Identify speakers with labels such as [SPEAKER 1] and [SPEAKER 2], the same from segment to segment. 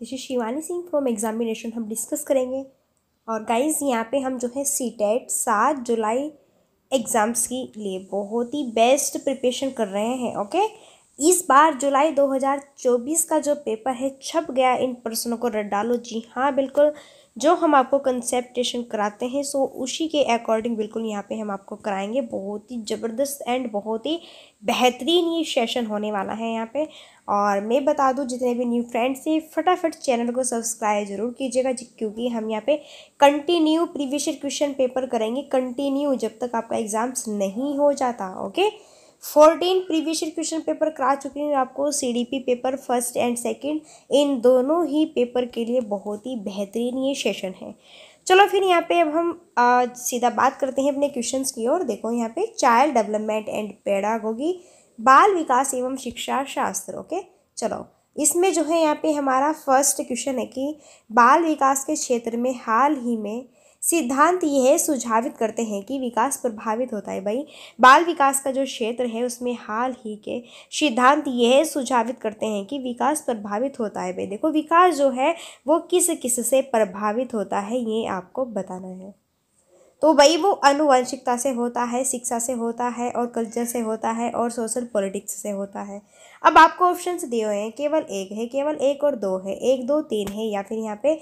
[SPEAKER 1] this is Shivani Singh from examination हम discuss करेंगे और गाइज यहाँ पे हम जो है सी टेट e सात जुलाई एग्ज़ाम्स के लिए बहुत ही बेस्ट प्रिपरेशन कर रहे हैं ओके इस बार जुलाई 2024 का जो पेपर है छप गया इन प्रश्नों को रट डालो जी हाँ बिल्कुल जो हम आपको कंसेप्टेशन कराते हैं सो उसी के अकॉर्डिंग बिल्कुल यहाँ पे हम आपको कराएंगे बहुत ही ज़बरदस्त एंड बहुत ही बेहतरीन ये सेशन होने वाला है यहाँ पे और मैं बता दूँ जितने भी न्यू फ्रेंड्स हैं फटाफट चैनल को सब्सक्राइब ज़रूर कीजिएगा क्योंकि हम यहाँ पे continue previous year question paper करेंगे कंटिन्यू जब तक आपका एग्ज़ाम्स नहीं हो जाता okay fourteen previous year question paper करा चुकी हूँ आपको CDP paper first and second इन दोनों ही पेपर के लिए बहुत ही बेहतरीन ये सेशन है चलो फिर यहाँ पे अब हम आ, सीधा बात करते हैं अपने क्वेश्चंस की ओर देखो यहाँ पे चाइल्ड डेवलपमेंट एंड पेडागोगी बाल विकास एवं शिक्षा शास्त्र ओके चलो इसमें जो है यहाँ पे हमारा फर्स्ट क्वेश्चन है कि बाल विकास के क्षेत्र में हाल ही में सिद्धांत यह सुझावित करते हैं कि विकास प्रभावित होता है भाई बाल विकास का जो क्षेत्र है उसमें हाल ही के सिद्धांत यह सुझावित करते हैं कि विकास प्रभावित होता है भाई देखो विकास जो है वो किस किस से प्रभावित होता है ये आपको बताना है तो भाई वो अनुवंशिकता से होता है शिक्षा से होता है और कल्चर से होता है और सोशल पॉलिटिक्स से होता है अब आपको ऑप्शंस दिए हुए हैं केवल एक है केवल एक और दो है एक दो तीन है या फिर यहाँ पे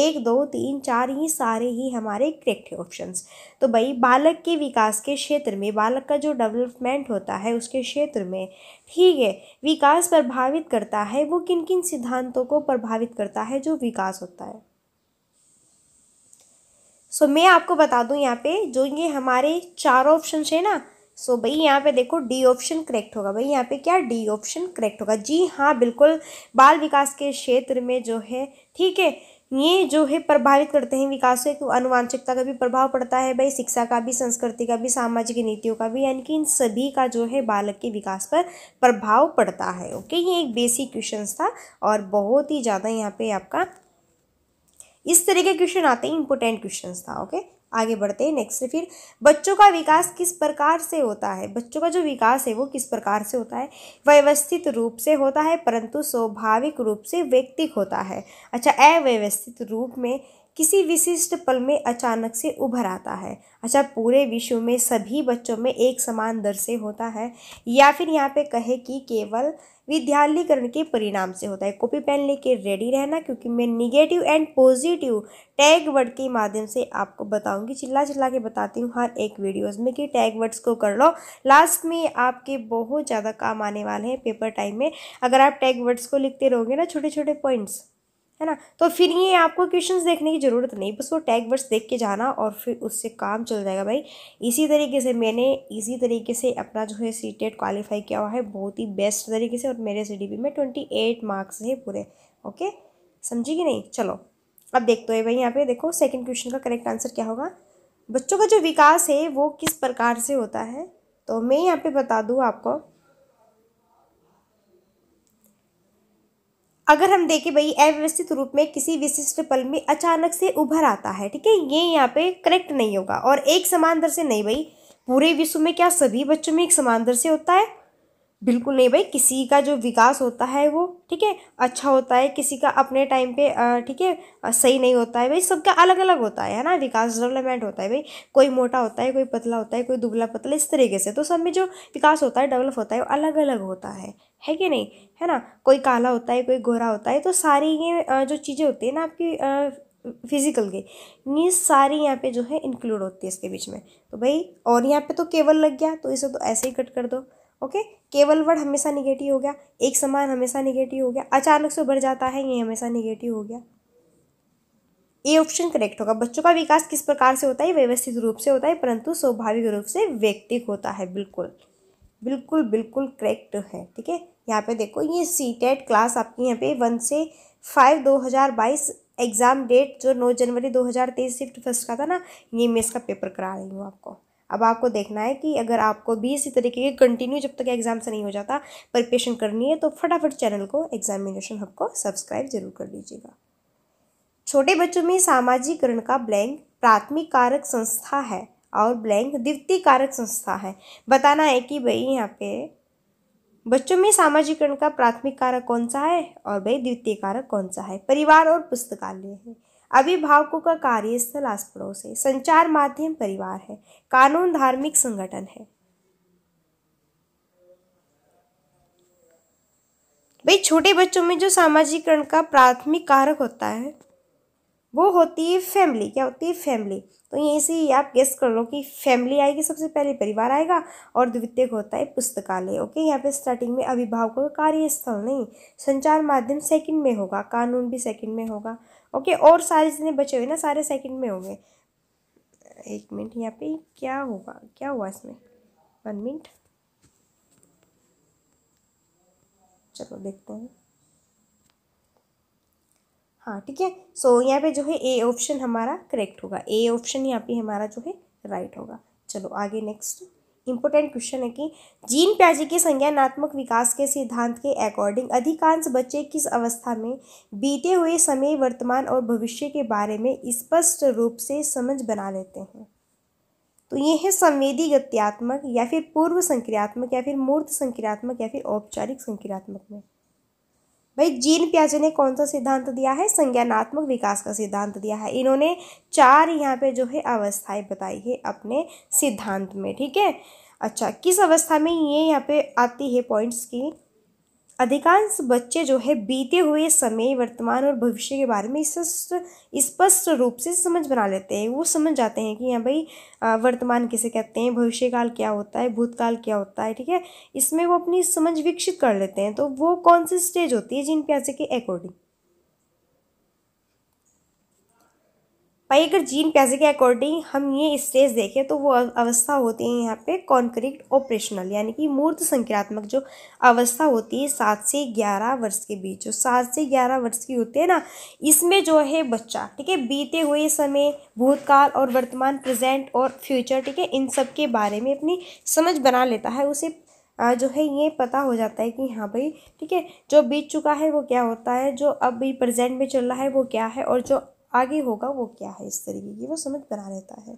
[SPEAKER 1] एक दो तीन चार ही सारे ही हमारे करेक्ट है ऑप्शंस तो भाई बालक के विकास के क्षेत्र में बालक का जो डेवलपमेंट होता है उसके क्षेत्र में ठीक है विकास प्रभावित करता है वो किन किन सिद्धांतों को प्रभावित करता है जो विकास होता है सो मैं आपको बता दूं यहाँ पे जो ये हमारे चार ऑप्शन है ना सो so, भाई यहाँ पे देखो डी ऑप्शन करेक्ट होगा भाई यहाँ पे क्या डी ऑप्शन करेक्ट होगा जी हाँ बिल्कुल बाल विकास के क्षेत्र में जो है ठीक है ये जो है प्रभावित करते हैं विकास को अनुवांशिकता का भी प्रभाव पड़ता है भाई शिक्षा का भी संस्कृति का भी सामाजिक नीतियों का भी यानी कि इन सभी का जो है बालक के विकास पर प्रभाव पड़ता है ओके ये एक बेसिक क्वेश्चन था और बहुत ही ज़्यादा यहाँ पे आपका इस तरह के क्वेश्चन आते हैं इंपॉर्टेंट क्वेश्चन था ओके आगे बढ़ते हैं नेक्स्ट फिर बच्चों का विकास किस प्रकार से होता है बच्चों का जो विकास है वो किस प्रकार से होता है व्यवस्थित रूप से होता है परंतु स्वाभाविक रूप से व्यक्तिक होता है अच्छा अव्यवस्थित रूप में किसी विशिष्ट पल में अचानक से उभर आता है अच्छा पूरे विश्व में सभी बच्चों में एक समान दर से होता है या फिर यहाँ पे कहे कि केवल विद्यालयीकरण के परिणाम से होता है कॉपी पेन लेके रेडी रहना क्योंकि मैं negative and positive tag word के माध्यम से आपको बताऊंगी चिल्ला चिल्ला के बताती हूँ हर एक वीडियोस में कि टैग वर्ड्स को कर लो लास्ट में आपके बहुत ज़्यादा काम आने वाले हैं पेपर टाइम में अगर आप टैग वर्ड्स को लिखते रहोगे ना छोटे छोटे पॉइंट्स है ना तो फिर ये आपको क्वेश्चन देखने की ज़रूरत नहीं बस वो टैग वर्ड्स देख के जाना और फिर उससे काम चल जाएगा भाई इसी तरीके से मैंने इसी तरीके से अपना जो है सी टेट क्वालिफाई किया हुआ है बहुत ही बेस्ट तरीके से और मेरे सी में ट्वेंटी एट मार्क्स है पूरे ओके समझी कि नहीं चलो अब देखते हैं भाई यहाँ पे देखो सेकेंड क्वेश्चन का करेक्ट आंसर क्या होगा बच्चों का जो विकास है वो किस प्रकार से होता है तो मैं यहाँ पे बता दूँ आपको अगर हम देखें भाई अव्यवस्थित रूप में किसी विशिष्ट पल में अचानक से उभर आता है ठीक है ये यहाँ पे करेक्ट नहीं होगा और एक समान दर से नहीं भाई पूरे विश्व में क्या सभी बच्चों में एक समान दर से होता है बिल्कुल नहीं भाई किसी का जो विकास होता है वो ठीक है अच्छा होता है किसी का अपने टाइम पे ठीक है सही नहीं होता है भाई सबका अलग अलग होता है ना विकास डेवलपमेंट होता है भाई कोई मोटा होता है कोई पतला होता है कोई दुबला पतला इस तरीके से तो सब में जो विकास होता है डेवलप होता है वो अलग अलग होता है है कि नहीं है ना कोई काला होता है कोई गोरा होता है तो सारी ये जो चीज़ें होती है ना आपकी फिजिकल के ये सारी यहाँ पे जो है इंक्लूड होती है इसके बीच में तो भाई और यहाँ पे तो केवल लग गया तो इसे तो ऐसे ही कट कर दो ओके केवल वर्ड हमेशा निगेटिव हो गया एक समान हमेशा निगेटिव हो गया अचानक से उभर जाता है ये हमेशा निगेटिव हो गया ये ऑप्शन करेक्ट होगा बच्चों का विकास किस प्रकार से होता है व्यवस्थित रूप से होता है परंतु स्वाभाविक रूप से व्यक्तिक होता है बिल्कुल बिल्कुल बिल्कुल करेक्ट है ठीक है यहाँ पे देखो ये सी टेट क्लास आपकी यहाँ पे वन से फाइव दो हज़ार बाईस एग्ज़ाम डेट जो नौ जनवरी दो हज़ार तेईस शिफ्ट फर्स्ट का था ना ये मैं इसका पेपर करा रही हूँ आपको अब आपको देखना है कि अगर आपको भी इसी तरीके के कंटिन्यू जब तक एग्ज़ाम से नहीं हो जाता प्रिपरेशन करनी है तो फटाफट चैनल को एग्जामिनेशन हब को सब्सक्राइब जरूर कर लीजिएगा छोटे बच्चों में सामाजिकरण का ब्लैंक प्राथमिक कारक संस्था है और ब्लैंक द्वितीय कारक संस्था है बताना है कि भाई यहाँ पे बच्चों में सामाजिकरण का प्राथमिक कारक कौन सा है और भाई द्वितीय कारक कौन सा है परिवार और पुस्तकालय है अभिभावकों का कार्यस्थल आस पड़ोस है संचार माध्यम परिवार है कानून धार्मिक संगठन है भाई छोटे बच्चों में जो सामाजिकरण का प्राथमिक कारक होता है वो होती है फैमिली क्या होती है फैमिली तो यहीं से ही आप गेस कर लो कि फैमिली आएगी सबसे पहले परिवार आएगा और द्वितीय होता है पुस्तकालय ओके यहाँ पे स्टार्टिंग में अभिभावकों का कार्यस्थल नहीं संचार माध्यम सेकंड में होगा कानून भी सेकंड में होगा ओके और सारे जितने बचे हुए ना सारे सेकंड में होंगे एक मिनट यहाँ पे क्या होगा क्या हुआ इसमें वन मिनट चलो देखते हैं हाँ ठीक है सो यहाँ पे जो है ए ऑप्शन हमारा करेक्ट होगा ए ऑप्शन यहाँ पे हमारा जो है राइट होगा चलो आगे नेक्स्ट इंपॉर्टेंट क्वेश्चन है कि जीन प्याजी के संज्ञानात्मक विकास के सिद्धांत के अकॉर्डिंग अधिकांश बच्चे किस अवस्था में बीते हुए समय वर्तमान और भविष्य के बारे में स्पष्ट रूप से समझ बना लेते हैं तो ये है संवेदी गत्यात्मक या फिर पूर्व संक्रियात्मक या फिर मूर्त संक्रियात्मक या फिर औपचारिक संक्रियात्मक में भाई जीन प्याजे ने कौन सा सिद्धांत दिया है संज्ञानात्मक विकास का सिद्धांत दिया है इन्होंने चार यहाँ पे जो है अवस्थाएं बताई है अपने सिद्धांत में ठीक है अच्छा किस अवस्था में ये यहाँ पे आती है पॉइंट्स की अधिकांश बच्चे जो है बीते हुए समय वर्तमान और भविष्य के बारे में स्पष्ट रूप से समझ बना लेते हैं वो समझ जाते हैं कि हाँ भाई वर्तमान किसे कहते हैं भविष्यकाल क्या होता है भूतकाल क्या होता है ठीक है इसमें वो अपनी समझ विकसित कर लेते हैं तो वो कौन सी स्टेज होती है जिन प्यासे के अकॉर्डिंग भाई अगर जीन पैसे के अकॉर्डिंग हम ये स्टेज देखें तो वो अवस्था होती है यहाँ पे कॉन्क्रीट ऑपरेशनल यानी कि मूर्त संक्रात्मक जो अवस्था होती है सात से ग्यारह वर्ष के बीच जो सात से ग्यारह वर्ष की होती है ना इसमें जो है बच्चा ठीक है बीते हुए समय भूतकाल और वर्तमान प्रेजेंट और फ्यूचर ठीक है इन सब के बारे में अपनी समझ बना लेता है उसे जो है ये पता हो जाता है कि हाँ भाई ठीक है जो बीत चुका है वो क्या होता है जो अब भी प्रेजेंट में चल रहा है वो क्या है और जो आगे होगा वो क्या है इस तरीके की वो समझ बना रहता है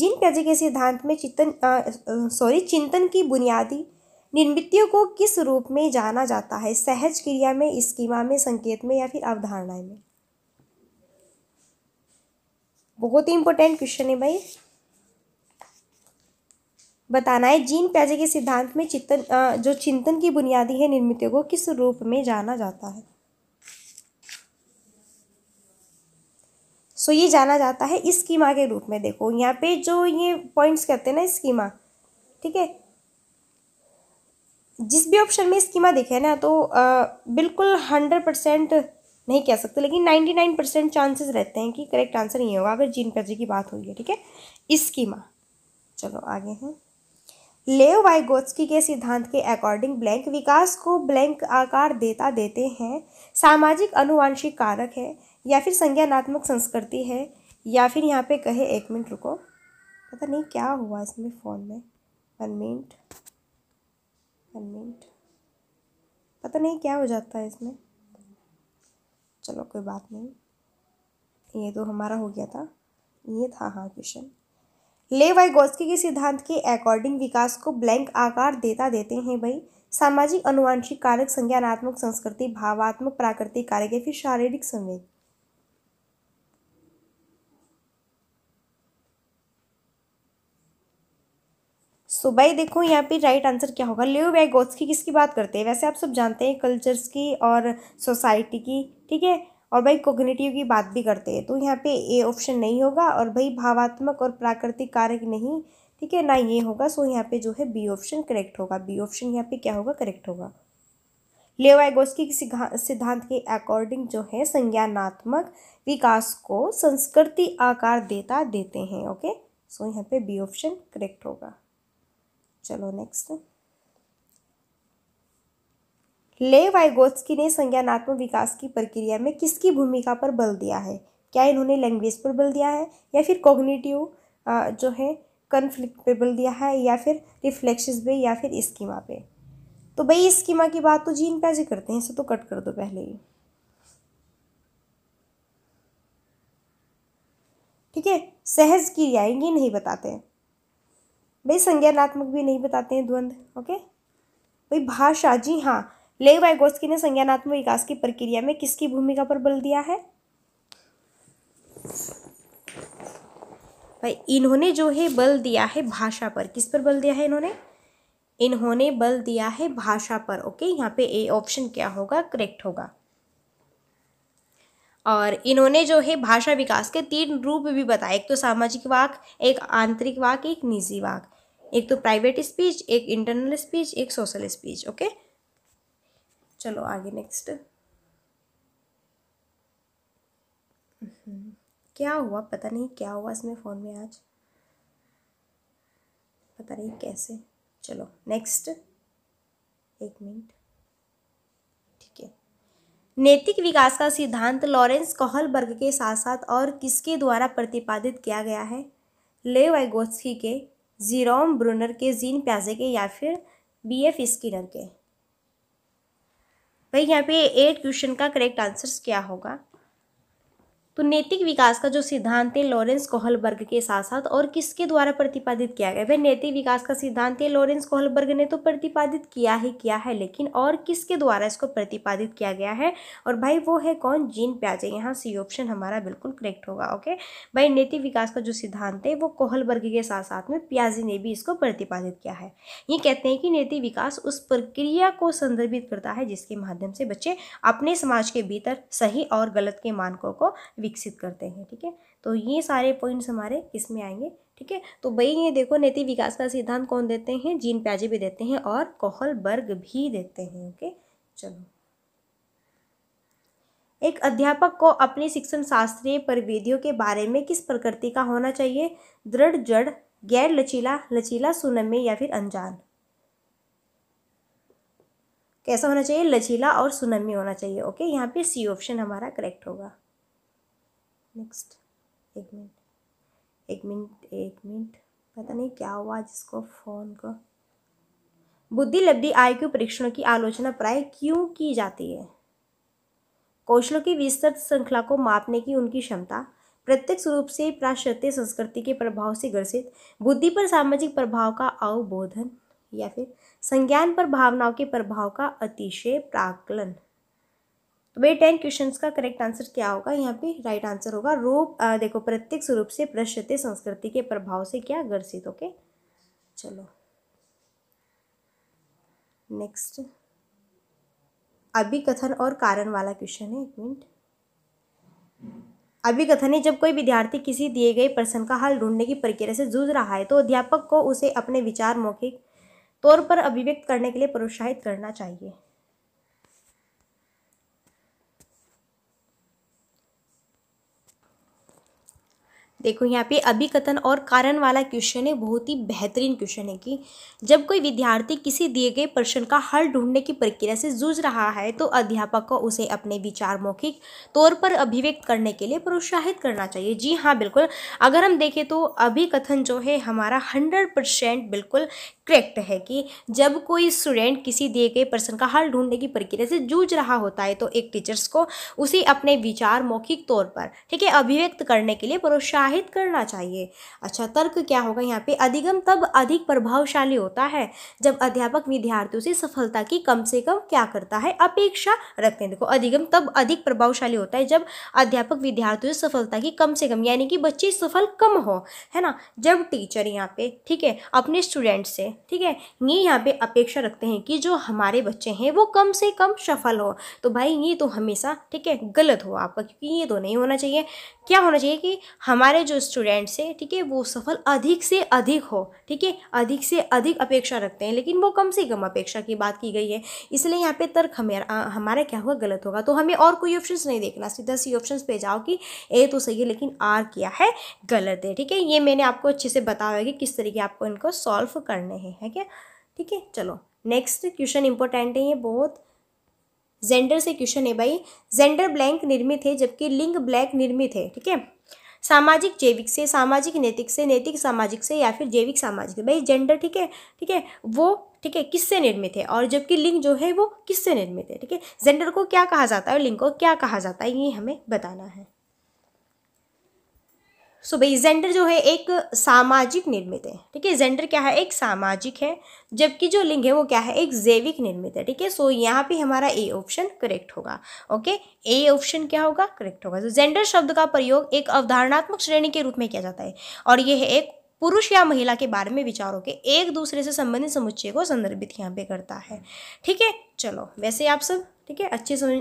[SPEAKER 1] जिन प्याजे के सिद्धांत में चिंतन सॉरी चिंतन की बुनियादी निर्मितियों को किस रूप में जाना जाता है सहज क्रिया में स्कीमा में संकेत में या फिर अवधारणाएं में बहुत ही इंपॉर्टेंट क्वेश्चन है भाई बताना है जीन प्याजे के सिद्धांत में चिंतन जो चिंतन की बुनियादी है निर्मितियों को किस रूप में जाना जाता है सो ये जाना जाता है स्कीमा के रूप में देखो यहाँ पे जो ये पॉइंट्स कहते हैं ना स्कीमा ठीक है जिस भी ऑप्शन में स्कीमा दिखे ना तो आ, बिल्कुल हंड्रेड परसेंट नहीं कह सकते लेकिन नाइन्टी नाइन परसेंट चांसेस रहते हैं कि करेक्ट आंसर ये होगा अगर जीन पैसे की बात होगी ठीक है स्कीमा चलो आगे हैं लेव वाइगोत्स्की के सिद्धांत के अकॉर्डिंग ब्लैंक विकास को ब्लैंक आकार देता देते हैं सामाजिक अनुवांशिक कारक है या फिर संज्ञानात्मक संस्कृति है या फिर यहाँ पे कहे एक मिनट रुको पता नहीं क्या हुआ इसमें फ़ोन में वन मिनट वन मिनट पता नहीं क्या हो जाता है इसमें चलो कोई बात नहीं ये तो हमारा हो गया था ये था हाँ क्वेश्चन ले वाई गोस्की के सिद्धांत के अकॉर्डिंग विकास को ब्लैंक आकार देता देते हैं भाई सामाजिक अनुवांशिक कारक संज्ञानात्मक संस्कृति भावात्मक प्राकृतिक कारक या फिर शारीरिक संवेद सो भाई देखो यहाँ पे राइट आंसर क्या होगा लियो की किसकी बात करते हैं वैसे आप सब जानते हैं कल्चर्स की और सोसाइटी की ठीक है और भाई कोग्नेटिव की बात भी करते हैं तो यहाँ पे ए ऑप्शन नहीं होगा और भाई भावात्मक और प्राकृतिक कारक नहीं ठीक है ना ये होगा सो यहाँ पे जो है बी ऑप्शन करेक्ट होगा बी ऑप्शन यहाँ पे क्या होगा करेक्ट होगा लेवाइगोस्की के सिद्धांत के अकॉर्डिंग जो है संज्ञानात्मक विकास को संस्कृति आकार देता देते हैं ओके सो यहाँ पे बी ऑप्शन करेक्ट होगा चलो नेक्स्ट ले वाइगोत्सकी ने संज्ञानात्मक विकास की प्रक्रिया में किसकी भूमिका पर बल दिया है क्या इन्होंने लैंग्वेज पर बल दिया है या फिर कॉग्निटिव जो है कन्फ्लिक्ट पे बल दिया है या फिर रिफ्लेक्शन पे या फिर स्कीमा पे तो भाई स्कीमा की बात तो जीन पैजे करते हैं इसे तो कट कर दो पहले ही ठीक है सहज क्रियाएँ ये नहीं बताते हैं भाई संज्ञानात्मक भी नहीं बताते हैं द्वंद्व ओके भाई भाषा जी हाँ ले वायगोस्की ने संज्ञानात्मक विकास की प्रक्रिया में किसकी भूमिका पर बल दिया है भाई इन्होंने जो है बल दिया है भाषा पर किस पर बल दिया है इन्होंने इन्होंने बल दिया है भाषा पर ओके यहाँ पे ए ऑप्शन क्या होगा करेक्ट होगा और इन्होंने जो है भाषा विकास के तीन रूप भी बताए एक तो सामाजिक वाक एक आंतरिक वाक एक निजी वाक एक तो प्राइवेट स्पीच एक इंटरनल स्पीच एक सोशल स्पीच ओके चलो आगे नेक्स्ट हम्म, क्या हुआ पता नहीं क्या हुआ इसमें फ़ोन में आज पता नहीं कैसे चलो नेक्स्ट एक मिनट नैतिक विकास का सिद्धांत लॉरेंस कहलबर्ग के साथ साथ और किसके द्वारा प्रतिपादित किया गया है ले वाइगोत्स्की के जीरोम ब्रूनर के जीन प्याजे के या फिर बी एफ स्किनर के भाई यहाँ पे एट क्वेश्चन का करेक्ट आंसर क्या होगा तो नैतिक विकास का जो सिद्धांत है लॉरेंस कोहलबर्ग के साथ साथ और किसके द्वारा प्रतिपादित किया गया भाई नैतिक विकास का सिद्धांत है लॉरेंस कोहलबर्ग ने तो प्रतिपादित किया ही किया है लेकिन और किसके द्वारा इसको प्रतिपादित किया गया है और भाई वो है कौन जीन प्याजे यहाँ सी ऑप्शन हमारा बिल्कुल करेक्ट होगा ओके भाई नैतिक विकास का जो सिद्धांत है वो कोहलबर्ग के साथ साथ में प्याजी ने भी इसको प्रतिपादित किया है ये कहते हैं कि नैतिक विकास उस प्रक्रिया को संदर्भित करता है जिसके माध्यम से बच्चे अपने समाज के भीतर सही और गलत के मानकों को विकसित करते हैं ठीक है तो ये सारे पॉइंट्स हमारे इसमें आएंगे ठीक है तो भाई ये देखो नैतिक विकास का सिद्धांत कौन देते हैं जीन प्याजे भी देते हैं और कोहल बर्ग भी देते हैं ओके चलो एक अध्यापक को अपने शिक्षण शास्त्रीय परिविधियों के बारे में किस प्रकृति का होना चाहिए दृढ़ जड़ गैर लचीला लचीला सुनम्य या फिर अनजान कैसा होना चाहिए लचीला और सुनम्य होना चाहिए ओके यहाँ पे सी ऑप्शन हमारा करेक्ट होगा नेक्स्ट एक मिनट एक मिनट एक मिनट पता नहीं क्या हुआ जिसको फ़ोन को बुद्धि लब्धि आयु परीक्षणों की आलोचना प्राय क्यों की जाती है कौशलों की विस्तृत श्रृंखला को मापने की उनकी क्षमता प्रत्यक्ष रूप से प्राश्चात्य संस्कृति के प्रभाव से ग्रसित बुद्धि पर सामाजिक प्रभाव का अवबोधन या फिर संज्ञान पर भावनाओं के प्रभाव का अतिशय प्राकलन तो टेन क्वेश्चन का करेक्ट आंसर क्या होगा यहाँ पे राइट आंसर होगा रूप आ, देखो प्रत्येक स्वरूप से प्रश्न संस्कृति के प्रभाव से क्या ग्रसित ओके चलो नेक्स्ट अभी कथन और कारण वाला क्वेश्चन है एक मिनट अभिकथन है जब कोई विद्यार्थी किसी दिए गए प्रश्न का हल ढूंढने की प्रक्रिया से जूझ रहा है तो अध्यापक को उसे अपने विचार मौखिक तौर पर अभिव्यक्त करने के लिए प्रोत्साहित करना चाहिए देखो यहाँ पे अभिकथन और कारण वाला क्वेश्चन है बहुत ही बेहतरीन क्वेश्चन है कि जब कोई विद्यार्थी किसी दिए गए प्रश्न का हल ढूंढने की प्रक्रिया से जूझ रहा है तो अध्यापक को उसे अपने विचार मौखिक तौर पर अभिव्यक्त करने के लिए प्रोत्साहित करना चाहिए जी हाँ बिल्कुल अगर हम देखें तो अभिकथन जो है हमारा हंड्रेड परसेंट बिल्कुल करेक्ट है कि जब कोई स्टूडेंट किसी दिए गए प्रश्न का हल ढूंढने की प्रक्रिया से जूझ रहा होता है तो एक टीचर्स को उसे अपने विचार मौखिक तौर पर ठीक है अभिव्यक्त करने के लिए प्रोत्साहित प्रोत्साहित करना चाहिए अच्छा तर्क क्या होगा यहाँ पे अधिगम तब अधिक प्रभावशाली होता है जब अध्यापक विद्यार्थियों से सफलता की कम से कम क्या करता है अपेक्षा रखते हैं देखो अधिगम तब अधिक प्रभावशाली होता है जब अध्यापक विद्यार्थियों से सफलता की कम से कम यानी कि बच्चे सफल कम हो है ना जब टीचर यहाँ पे ठीक है अपने स्टूडेंट से ठीक है ये यहाँ पे अपेक्षा रखते हैं कि जो हमारे बच्चे हैं वो कम से कम सफल हो तो भाई ये तो हमेशा ठीक है गलत हो आपका क्योंकि ये तो नहीं होना चाहिए क्या होना चाहिए कि हमारे हमारे जो स्टूडेंट्स हैं ठीक है वो सफल अधिक से अधिक हो ठीक है अधिक से अधिक अपेक्षा रखते हैं लेकिन वो कम से कम अपेक्षा की बात की गई है इसलिए यहाँ पे तर्क हमें हमारा क्या हुआ गलत होगा तो हमें और कोई ऑप्शन नहीं देखना सीधा सी ऑप्शन पे जाओ कि ए तो सही है लेकिन आर क्या है गलत है ठीक है ये मैंने आपको अच्छे से बताया कि किस तरीके आपको इनको सॉल्व करने हैं है क्या ठीक है चलो नेक्स्ट क्वेश्चन इंपॉर्टेंट है ये बहुत जेंडर से क्वेश्चन है भाई जेंडर ब्लैंक निर्मित है जबकि लिंग ब्लैक निर्मित है ठीक है सामाजिक जैविक से सामाजिक नैतिक से नैतिक सामाजिक से या फिर जैविक सामाजिक भाई जेंडर ठीक है ठीक है वो ठीक है किससे निर्मित है और जबकि लिंग जो है वो किससे निर्मित है ठीक है जेंडर को क्या कहा जाता है और लिंग को क्या कहा जाता है ये हमें बताना है सो भाई जेंडर जो है एक सामाजिक निर्मित है ठीक है जेंडर क्या है एक सामाजिक है जबकि जो लिंग है वो क्या है एक जैविक निर्मित है ठीक है सो यहाँ पे हमारा ए ऑप्शन करेक्ट होगा ओके ए ऑप्शन क्या होगा करेक्ट होगा तो जेंडर शब्द का प्रयोग एक अवधारणात्मक श्रेणी के रूप में किया जाता है और यह है एक पुरुष या महिला के बारे में विचारों के एक दूसरे से संबंधित समुच्चय को संदर्भित यहाँ पे करता है ठीक है चलो वैसे आप सब ठीक है अच्छे समझ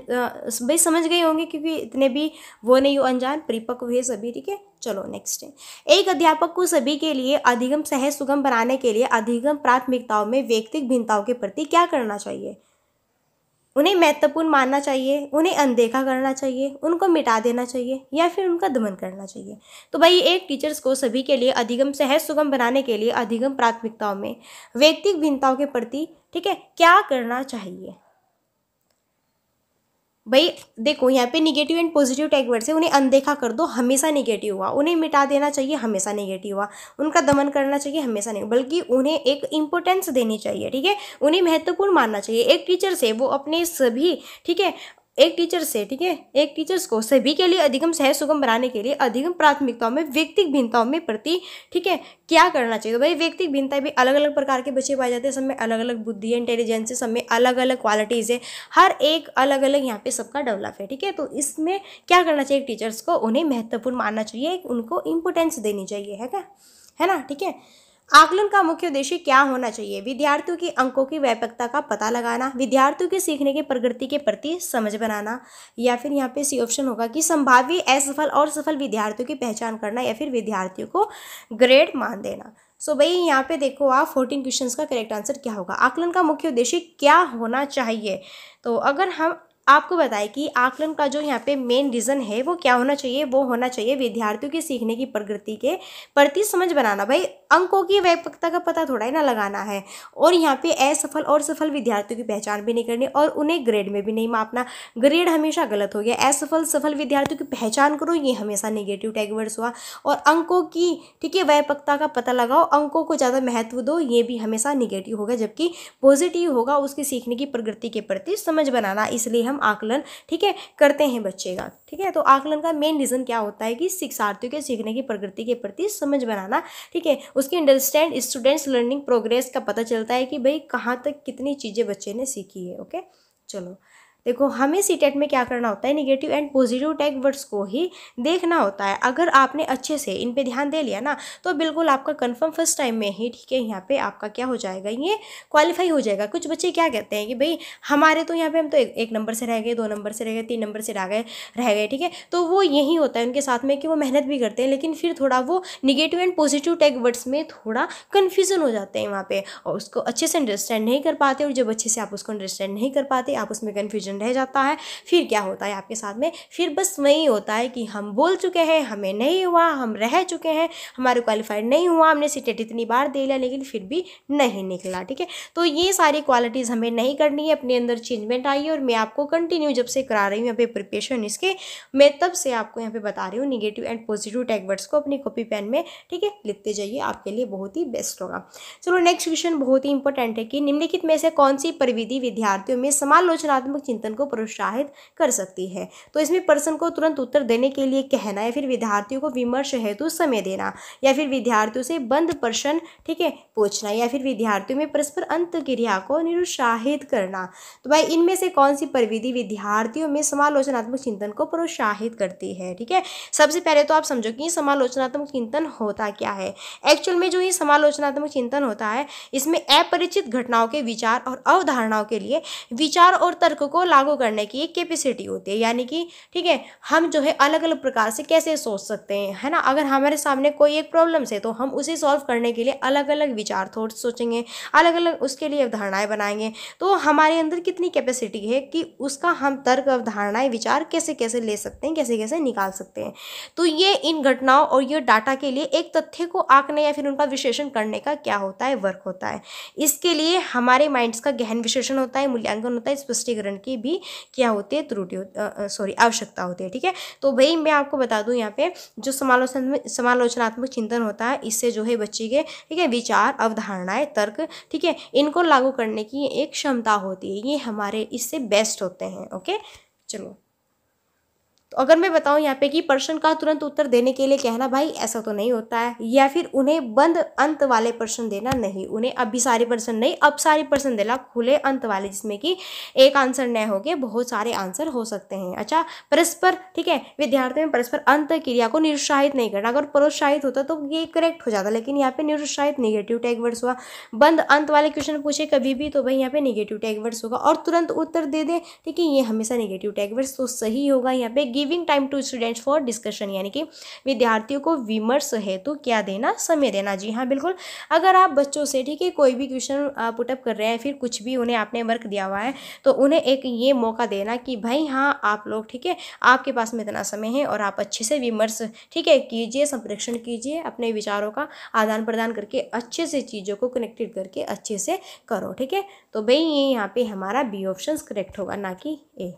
[SPEAKER 1] भाई समझ गए होंगे क्योंकि इतने भी वो नहीं हो अनजान परिपक्व हुए सभी ठीक है चलो नेक्स्ट है एक अध्यापक को सभी के लिए अधिगम सहज सुगम बनाने के लिए अधिगम प्राथमिकताओं में व्यक्तिक भिन्नताओं के प्रति क्या करना चाहिए उन्हें महत्वपूर्ण मानना चाहिए उन्हें अनदेखा करना चाहिए उनको मिटा देना चाहिए या फिर उनका दमन करना चाहिए तो भाई एक टीचर्स को सभी के लिए अधिगम सहज सुगम बनाने के लिए अधिगम प्राथमिकताओं में व्यक्तिक भिन्नताओं के प्रति ठीक है क्या करना चाहिए भाई देखो यहाँ पे negative and positive tag words है उन्हें अनदेखा कर दो हमेशा निगेटिव हुआ उन्हें मिटा देना चाहिए हमेशा निगेटिव हुआ उनका दमन करना चाहिए हमेशा नहीं बल्कि उन्हें एक इंपॉर्टेंस देनी चाहिए ठीक है उन्हें महत्वपूर्ण मानना चाहिए एक टीचर से वो अपने सभी ठीक है एक टीचर से ठीक है एक टीचर्स को सभी के लिए अधिगम सह सुगम बनाने के लिए अधिगम प्राथमिकताओं में व्यक्तिक भिन्नताओं में प्रति ठीक है क्या करना चाहिए तो भाई व्यक्तिक भिन्नता भी अलग अलग प्रकार के बच्चे पाए जाते हैं सब में अलग अलग बुद्धि है इंटेलिजेंस है सब में अलग अलग क्वालिटीज़ है हर एक अलग अलग यहाँ पे सबका डेवलप है ठीक है तो इसमें क्या करना चाहिए टीचर्स को उन्हें महत्वपूर्ण मानना चाहिए उनको इम्पोर्टेंस देनी चाहिए है क्या है ना ठीक है आकलन का मुख्य उद्देश्य क्या होना चाहिए विद्यार्थियों के अंकों की व्यापकता का पता लगाना विद्यार्थियों के सीखने के प्रगति के प्रति समझ बनाना या फिर यहाँ पे सी ऑप्शन होगा कि संभावित असफल और सफल विद्यार्थियों की पहचान करना या फिर विद्यार्थियों को ग्रेड मान देना सो भाई यहाँ पे देखो आप फोर्टीन क्वेश्चन का करेक्ट आंसर क्या होगा आकलन का मुख्य उद्देश्य क्या होना चाहिए तो अगर हम आपको बताएं कि आकलन का जो यहाँ पे मेन रीज़न है वो क्या होना चाहिए वो होना चाहिए विद्यार्थियों की सीखने की प्रगति के प्रति समझ बनाना भाई अंकों की व्यापकता का पता थोड़ा ही ना लगाना है और यहाँ पे असफल और सफल विद्यार्थियों की पहचान भी नहीं करनी और उन्हें ग्रेड में भी नहीं मापना ग्रेड हमेशा गलत हो गया असफल सफल विद्यार्थियों की पहचान करो ये हमेशा निगेटिव टैगवर्ड्स हुआ और अंकों की ठीक है व्यापकता का पता लगाओ अंकों को ज़्यादा महत्व दो ये भी हमेशा निगेटिव होगा जबकि पॉजिटिव होगा उसकी सीखने की प्रगति के प्रति समझ बनाना इसलिए हम हम आकलन ठीक है करते हैं बच्चे का ठीक है तो आकलन का मेन रीज़न क्या होता है कि शिक्षार्थियों के सीखने की प्रकृति के प्रति समझ बनाना ठीक है उसकी अंडरस्टैंड स्टूडेंट्स लर्निंग प्रोग्रेस का पता चलता है कि भाई कहाँ तक कितनी चीज़ें बच्चे ने सीखी है ओके चलो देखो हमें सी टेट में क्या करना होता है negative and positive tag words को ही देखना होता है अगर आपने अच्छे से इन पे ध्यान दे लिया ना तो बिल्कुल आपका कंफर्म फर्स्ट टाइम में ही ठीक है यहाँ पे आपका क्या हो जाएगा ये क्वालिफाई हो जाएगा कुछ बच्चे क्या कहते हैं कि भाई हमारे तो यहाँ पे हम तो एक, एक नंबर से रह गए दो नंबर से रह गए तीन नंबर से रह गए रह गए ठीक है तो वो यही होता है उनके साथ में कि वो मेहनत भी करते हैं लेकिन फिर थोड़ा वो negative and positive tag words में थोड़ा कन्फ्यूज़न हो जाते हैं वहाँ पर और उसको अच्छे से अंडरस्टैंड नहीं कर पाते और जब अच्छे से आप उसको अंडरस्टैंड नहीं कर पाते आप उसमें कन्फ्यूजन परेशान रह जाता है फिर क्या होता है आपके साथ में फिर बस वही होता है कि हम बोल चुके हैं हमें नहीं हुआ हम रह चुके हैं हमारे क्वालिफाइड नहीं हुआ हमने सीटेट इतनी बार दे लिया लेकिन फिर भी नहीं निकला ठीक है तो ये सारी क्वालिटीज़ हमें नहीं करनी है अपने अंदर चेंजमेंट आई है और मैं आपको कंटिन्यू जब से करा रही हूँ यहाँ पे प्रिपेशन इसके मैं तब से आपको यहाँ पे बता रही हूँ निगेटिव एंड पॉजिटिव टैगवर्ड्स को अपनी कॉपी पेन में ठीक है लिखते जाइए आपके लिए बहुत ही बेस्ट होगा चलो नेक्स्ट क्वेश्चन बहुत ही इंपॉर्टेंट है कि निम्नलिखित में से कौन सी प्रविधि विद्यार्थियों में समालोचनात्मक चिंतन को प्रोत्साहित कर सकती है तो इसमें पर्सन को तुरंत उत्तर देने के लिए कहना या फिर विद्यार्थियों को विमर्श हेतु समय देना या फिर विद्यार्थियों से बंद प्रश्न ठीक है पूछना या फिर विद्यार्थियों में परस्पर अंत क्रिया को निरुत्साहित करना तो भाई इनमें से कौन सी प्रविधि विद्यार्थियों में समालोचनात्मक चिंतन को प्रोत्साहित करती है ठीक है सबसे पहले तो आप समझो कि समालोचनात्मक चिंतन होता क्या है एक्चुअल में जो ये समालोचनात्मक चिंतन होता है इसमें अपरिचित घटनाओं के विचार और अवधारणाओं के लिए विचार और तर्क को लागू करने की एक कैपेसिटी होती है यानी कि ठीक है हम जो है अलग अलग प्रकार से कैसे सोच सकते हैं है ना अगर हमारे सामने कोई एक प्रॉब्लम है तो हम उसे सॉल्व करने के लिए अलग अलग विचार थोट सोचेंगे अलग अलग उसके लिए अवधारणाएँ बनाएंगे तो हमारे अंदर कितनी कैपेसिटी है कि उसका हम तर्क अवधारणाएँ विचार कैसे कैसे ले सकते हैं कैसे कैसे निकाल सकते हैं तो ये इन घटनाओं और ये डाटा के लिए एक तथ्य को आंकने या फिर उनका विश्लेषण करने का क्या होता है वर्क होता है इसके लिए हमारे माइंड्स का गहन विश्लेषण होता है मूल्यांकन होता है स्पष्टीकरण की की भी क्या होती है त्रुटि सॉरी आवश्यकता होती है ठीक है तो भाई मैं आपको बता दूँ यहाँ पे जो समालोचनात्मक समालोचनात्मक चिंतन होता है इससे जो है बच्चे के ठीक है विचार अवधारणाएं तर्क ठीक है इनको लागू करने की एक क्षमता होती है ये हमारे इससे बेस्ट होते हैं ओके चलो तो अगर मैं बताऊँ यहाँ पे कि प्रश्न का तुरंत उत्तर देने के लिए कहना भाई ऐसा तो नहीं होता है या फिर उन्हें बंद अंत वाले प्रश्न देना नहीं उन्हें अब भी सारे प्रश्न नहीं अब सारे प्रश्न देना खुले अंत वाले जिसमें कि एक आंसर न हो गए बहुत सारे आंसर हो सकते हैं अच्छा परस्पर ठीक है विद्यार्थियों में परस्पर अंत क्रिया को निरुत्साहित नहीं करना अगर प्रोत्साहित होता तो ये करेक्ट हो जाता लेकिन यहाँ पे निरुत्साहित निगेटिव टैगवर्ड्स हुआ बंद अंत वाले क्वेश्चन पूछे कभी भी तो भाई यहाँ पे निगेटिव टैगवर्ड्स होगा और तुरंत उत्तर दे दें ठीक है ये हमेशा निगेटिव टैगवर्ड्स तो सही होगा यहाँ पे give giving time to students for discussion यानी कि विद्यार्थियों को विमर्श है तो क्या देना समय देना जी हाँ बिल्कुल अगर आप बच्चों से ठीक है कोई भी क्वेश्चन पुटअप कर रहे हैं फिर कुछ भी उन्हें आपने वर्क दिया हुआ है तो उन्हें एक ये मौका देना कि भाई हाँ आप लोग ठीक है आपके पास में इतना समय है और आप अच्छे से विमर्श ठीक है कीजिए संप्रेक्षण कीजिए अपने विचारों का आदान प्रदान करके अच्छे से चीज़ों को कनेक्टेड करके अच्छे से करो ठीक है तो भाई ये यहाँ पे हमारा बी ऑप्शन करेक्ट होगा ना कि ए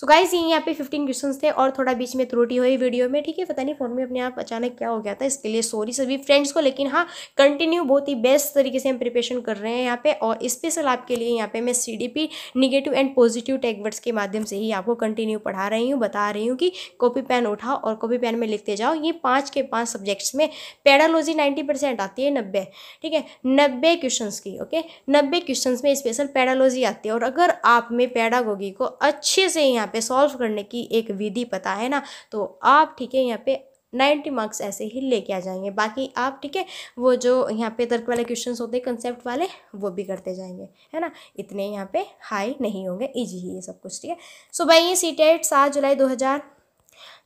[SPEAKER 1] सो गाइज ये यहाँ पे फिफ्टीन क्वेश्चन थे और थोड़ा बीच में त्रुटि हुई वीडियो में ठीक है पता नहीं फ़ोन में अपने आप अचानक क्या हो गया था इसके लिए सॉरी सभी फ्रेंड्स को लेकिन हाँ कंटिन्यू बहुत ही बेस्ट तरीके से हम प्रिपरेशन कर रहे हैं यहाँ पे और स्पेशल आपके लिए यहाँ पे मैं C D P negative and positive tag words के माध्यम से ही आपको कंटिन्यू पढ़ा रही हूँ बता रही हूँ कि कॉपी पेन उठाओ और कॉपी पेन में लिखते जाओ ये पाँच के पाँच सब्जेक्ट्स में पैरालॉजी नाइन्टी परसेंट आती है नब्बे ठीक है नब्बे क्वेश्चन की ओके नब्बे क्वेश्चन में स्पेशल पैरालॉजी आती है और अगर आप में पैडागोगी को अच्छे से यहाँ यहाँ पे सॉल्व करने की एक विधि पता है ना तो आप ठीक है यहाँ पे नाइन्टी मार्क्स ऐसे ही लेके आ जाएंगे बाकी आप ठीक है वो जो यहाँ पे तर्क वाले क्वेश्चंस होते हैं कंसेप्ट वाले वो भी करते जाएंगे है ना इतने यहाँ पे हाई नहीं होंगे इजी ही ये सब कुछ ठीक है सो भाई ये सी टेट e सात जुलाई दो हज़ार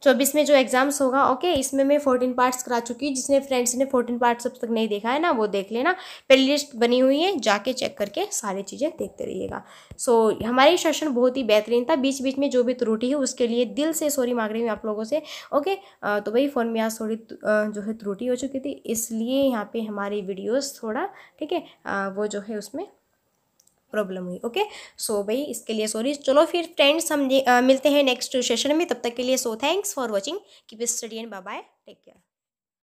[SPEAKER 1] चौबीस में जो एग्ज़ाम्स होगा ओके इसमें मैं फोर्टीन पार्ट्स करा चुकी हूँ जिसने फ्रेंड्स ने फोर्टीन पार्ट्स अब तक नहीं देखा है ना वो देख लेना प्ले लिस्ट बनी हुई है जाके चेक करके सारी चीज़ें देखते रहिएगा सो so, हमारे सेशन बहुत ही बेहतरीन था बीच बीच में जो भी त्रुटि है उसके लिए दिल से सॉरी मांग रही हूँ आप लोगों से ओके आ, तो भाई फ़ोन में आज थोड़ी जो है त्रुटि हो चुकी थी इसलिए यहाँ पर हमारी वीडियोज़ थोड़ा ठीक है वो जो है उसमें प्रॉब्लम हुई ओके सो भाई इसके लिए सॉरी चलो फिर फ्रेंड्स हम मिलते हैं नेक्स्ट सेशन में तब तक के लिए so thanks for watching keep study and bye take care